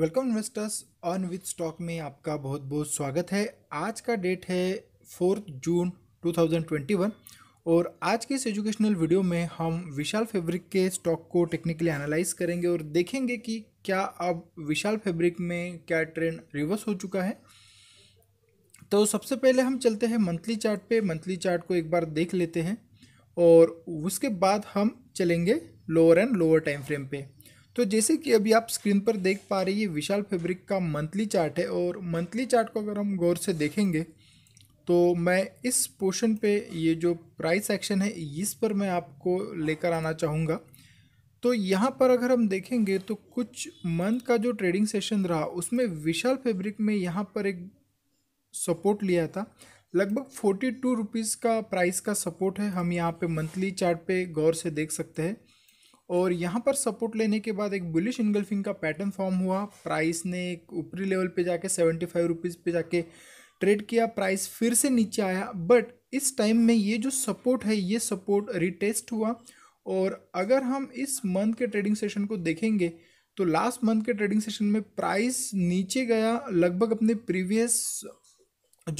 Welcome investors on with stock में आपका बहुत बहुत स्वागत है आज का डेट है फोर्थ जून 2021 और आज के इस एजुकेशनल वीडियो में हम विशाल फैब्रिक के स्टॉक को टेक्निकली एनालाइज करेंगे और देखेंगे कि क्या अब विशाल फैब्रिक में क्या ट्रेंड रिवर्स हो चुका है तो सबसे पहले हम चलते हैं मंथली चार्ट पे मंथली चार्ट को एक बार देख लेते हैं और उसके बाद हम चलेंगे lower and lower time frame पे तो जैसे कि अभी आप स्क्रीन पर देख पा रहे ये विशाल फैब्रिक का मंथली चार्ट है और मंथली चार्ट को अगर हम गौर से देखेंगे तो मैं इस पोर्शन पे ये जो प्राइस एक्शन है इस पर मैं आपको लेकर आना चाहूँगा तो यहाँ पर अगर हम देखेंगे तो कुछ मंथ का जो ट्रेडिंग सेशन रहा उसमें विशाल फैब्रिक में यहाँ पर एक सपोर्ट लिया था लगभग फोर्टी टू रुपीज़ का प्राइस का सपोर्ट है हम यहाँ पे मंथली चार्ट पे गौर से देख सकते हैं और यहाँ पर सपोर्ट लेने के बाद एक बुलिश इनगल्फिंग का पैटर्न फॉर्म हुआ प्राइस ने एक ऊपरी लेवल पे जाके सेवेंटी फाइव रुपीज़ पर जाके ट्रेड किया प्राइस फिर से नीचे आया बट इस टाइम में ये जो सपोर्ट है ये सपोर्ट रिटेस्ट हुआ और अगर हम इस मंथ के ट्रेडिंग सेशन को देखेंगे तो लास्ट मंथ के ट्रेडिंग सेशन में प्राइस नीचे गया लगभग अपने प्रीवियस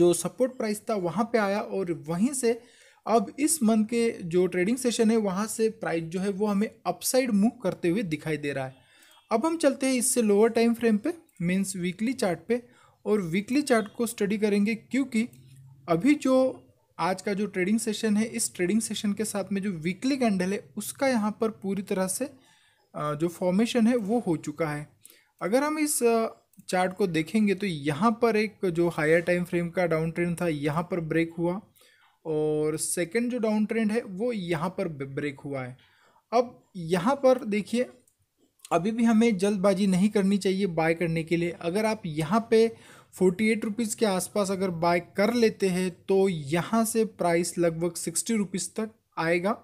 जो सपोर्ट प्राइस था वहाँ पे आया और वहीं से अब इस मंथ के जो ट्रेडिंग सेशन है वहाँ से प्राइस जो है वो हमें अपसाइड मूव करते हुए दिखाई दे रहा है अब हम चलते हैं इससे लोअर टाइम फ्रेम पे मीन्स वीकली चार्ट पे और वीकली चार्ट को स्टडी करेंगे क्योंकि अभी जो आज का जो ट्रेडिंग सेशन है इस ट्रेडिंग सेशन के साथ में जो वीकली कैंडल है उसका यहाँ पर पूरी तरह से जो फॉर्मेशन है वो हो चुका है अगर हम इस चार्ट को देखेंगे तो यहाँ पर एक जो हायर टाइम फ्रेम का डाउन ट्रेंड था यहाँ पर ब्रेक हुआ और सेकंड जो डाउन ट्रेंड है वो यहाँ पर ब्रेक हुआ है अब यहाँ पर देखिए अभी भी हमें जल्दबाजी नहीं करनी चाहिए बाय करने के लिए अगर आप यहाँ पे फोर्टी एट रुपीज़ के आसपास अगर बाय कर लेते हैं तो यहाँ से प्राइस लगभग सिक्सटी रुपीज़ तक आएगा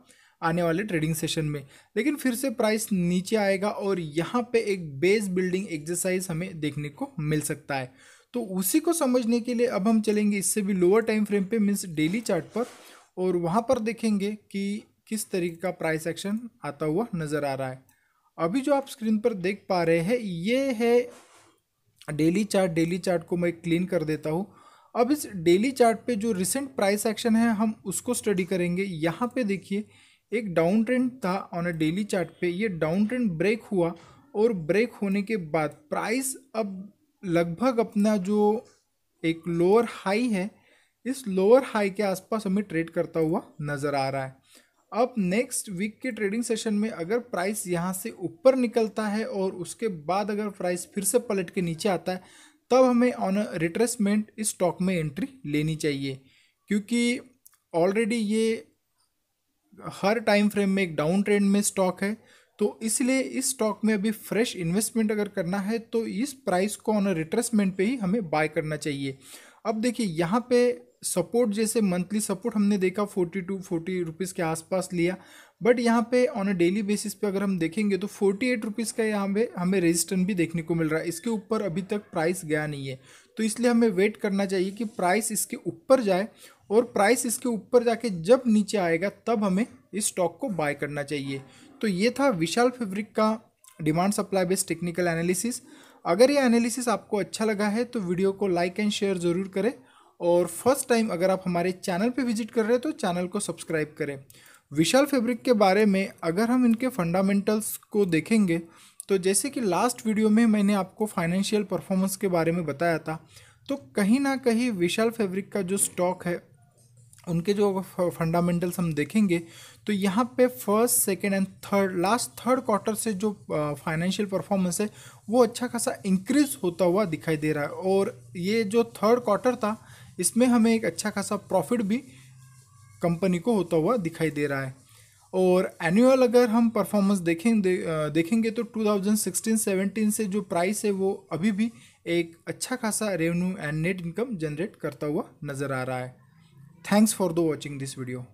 आने वाले ट्रेडिंग सेशन में लेकिन फिर से प्राइस नीचे आएगा और यहाँ पे एक बेस बिल्डिंग एक्सरसाइज हमें देखने को मिल सकता है तो उसी को समझने के लिए अब हम चलेंगे इससे भी लोअर टाइम फ्रेम पे मीन्स डेली चार्ट पर और वहाँ पर देखेंगे कि किस तरीके का प्राइस एक्शन आता हुआ नज़र आ रहा है अभी जो आप स्क्रीन पर देख पा रहे हैं ये है डेली चार्ट डेली चार्ट को मैं क्लीन कर देता हूँ अब इस डेली चार्ट पे जो रिसेंट प्राइस एक्शन है हम उसको स्टडी करेंगे यहाँ पे देखिए एक डाउन ट्रेंड था ऑन अ डेली चार्ट पे ये डाउन ट्रेंड ब्रेक हुआ और ब्रेक होने के बाद प्राइस अब लगभग अपना जो एक लोअर हाई है इस लोअर हाई के आसपास हमें ट्रेड करता हुआ नज़र आ रहा है अब नेक्स्ट वीक के ट्रेडिंग सेशन में अगर प्राइस यहाँ से ऊपर निकलता है और उसके बाद अगर प्राइस फिर से पलट के नीचे आता है तब हमें ऑन रिट्रेसमेंट इस स्टॉक में एंट्री लेनी चाहिए क्योंकि ऑलरेडी ये हर टाइम फ्रेम में एक डाउन ट्रेंड में स्टॉक है तो इसलिए इस स्टॉक में अभी फ्रेश इन्वेस्टमेंट अगर करना है तो इस प्राइस को ऑन रिट्रेसमेंट पे ही हमें बाय करना चाहिए अब देखिए यहाँ पे सपोर्ट जैसे मंथली सपोर्ट हमने देखा फोर्टी टू फोर्टी रुपीज़ के आसपास लिया बट यहाँ पे ऑन अ डेली बेसिस पे अगर हम देखेंगे तो फोर्टी एट रुपीज़ का यहाँ पे हमें रेजिस्टेंस भी देखने को मिल रहा है इसके ऊपर अभी तक प्राइस गया नहीं है तो इसलिए हमें वेट करना चाहिए कि प्राइस इसके ऊपर जाए और प्राइस इसके ऊपर जाके जब नीचे आएगा तब हमें इस स्टॉक को बाय करना चाहिए तो ये था विशाल फैब्रिक का demand supply based technical analysis अगर ये एनालिसिस आपको अच्छा लगा है तो वीडियो को लाइक एंड शेयर ज़रूर करें और फर्स्ट टाइम अगर आप हमारे चैनल पे विजिट कर रहे हैं तो चैनल को सब्सक्राइब करें विशाल फैब्रिक के बारे में अगर हम इनके फंडामेंटल्स को देखेंगे तो जैसे कि लास्ट वीडियो में मैंने आपको फाइनेंशियल परफॉर्मेंस के बारे में बताया था तो कहीं ना कहीं विशाल फैब्रिक का जो स्टॉक है उनके जो फंडामेंटल्स हम देखेंगे तो यहाँ पे first second and third last third quarter से जो फाइनेंशियल परफॉर्मेंस है वो अच्छा खासा इंक्रीज होता हुआ दिखाई दे रहा है और ये जो थर्ड क्वार्टर था इसमें हमें एक अच्छा खासा प्रॉफिट भी कंपनी को होता हुआ दिखाई दे रहा है और एनुअल अगर हम परफॉर्मेंस देखें दे, देखेंगे तो 2016-17 से जो प्राइस है वो अभी भी एक अच्छा खासा revenue and net income generate करता हुआ नज़र आ रहा है Thanks for the watching this video.